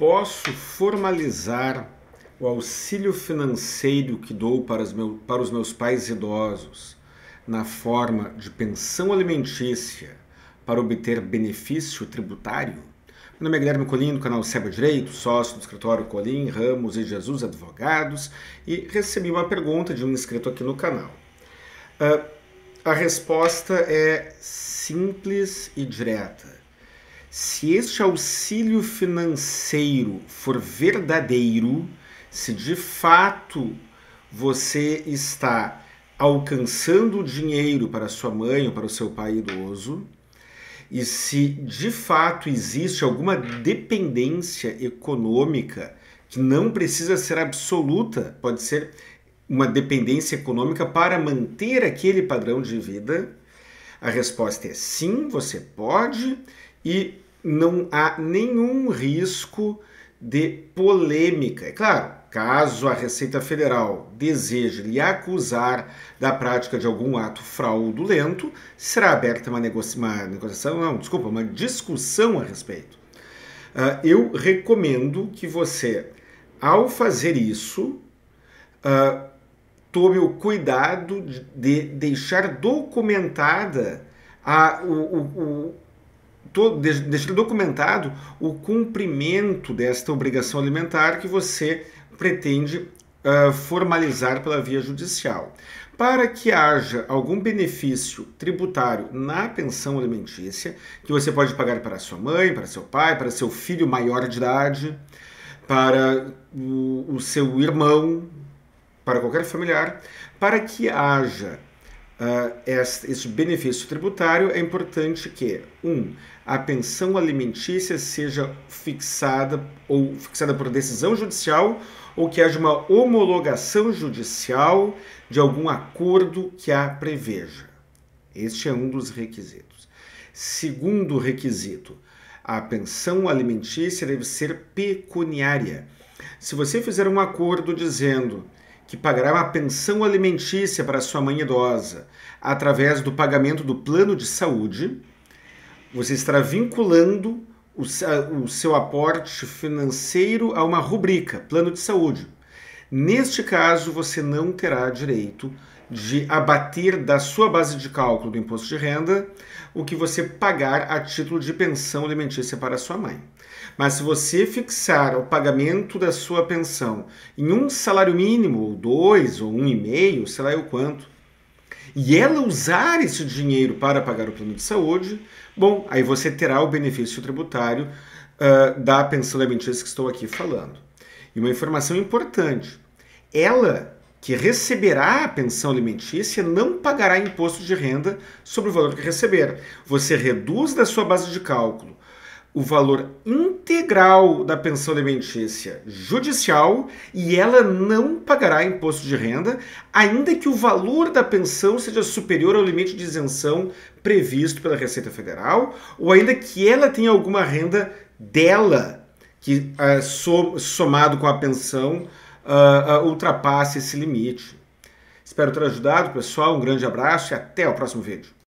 posso formalizar o auxílio financeiro que dou para os, meu, para os meus pais idosos na forma de pensão alimentícia para obter benefício tributário? Meu nome é Guilherme Colim, do canal Seba Direito, sócio do escritório Colim, Ramos e Jesus Advogados, e recebi uma pergunta de um inscrito aqui no canal. Uh, a resposta é simples e direta se este auxílio financeiro for verdadeiro, se de fato você está alcançando dinheiro para sua mãe ou para o seu pai idoso, e se de fato existe alguma dependência econômica que não precisa ser absoluta, pode ser uma dependência econômica para manter aquele padrão de vida? A resposta é sim, você pode e não há nenhum risco de polêmica. É claro, caso a Receita Federal deseje lhe acusar da prática de algum ato fraudulento, será aberta uma, uma negociação, não, desculpa, uma discussão a respeito. Uh, eu recomendo que você, ao fazer isso, uh, tome o cuidado de deixar documentada a, o, o, todo, deixa documentado o cumprimento desta obrigação alimentar que você pretende uh, formalizar pela via judicial. Para que haja algum benefício tributário na pensão alimentícia, que você pode pagar para sua mãe, para seu pai, para seu filho maior de idade, para o, o seu irmão, para qualquer familiar, para que haja uh, ah, este, benefício tributário, é importante que, um, a pensão alimentícia seja fixada ou fixada por decisão judicial ou que haja uma homologação judicial de algum acordo que a preveja. Este é um dos requisitos. Segundo requisito, a pensão alimentícia deve ser pecuniária. Se você fizer um acordo dizendo que pagará uma pensão alimentícia para sua mãe idosa através do pagamento do plano de saúde, você estará vinculando o, o seu aporte financeiro a uma rubrica, plano de saúde. Neste caso, você não terá direito de abater da sua base de cálculo do imposto de renda o que você pagar a título de pensão alimentícia para sua mãe. Mas se você fixar o pagamento da sua pensão em um salário mínimo, ou dois, ou um e meio, sei lá o quanto, e ela usar esse dinheiro para pagar o plano de saúde, bom, aí você terá o benefício tributário uh, da pensão alimentícia que estou aqui falando. E uma informação importante: ela que receberá a pensão alimentícia não pagará imposto de renda sobre o valor que receber. Você reduz da sua base de cálculo o valor integral da pensão alimentícia judicial e ela não pagará imposto de renda, ainda que o valor da pensão seja superior ao limite de isenção previsto pela Receita Federal, ou ainda que ela tenha alguma renda dela que ah, somado com a pensão uh, ultrapasse esse limite. Espero ter ajudado, pessoal. Um grande abraço e até o próximo vídeo.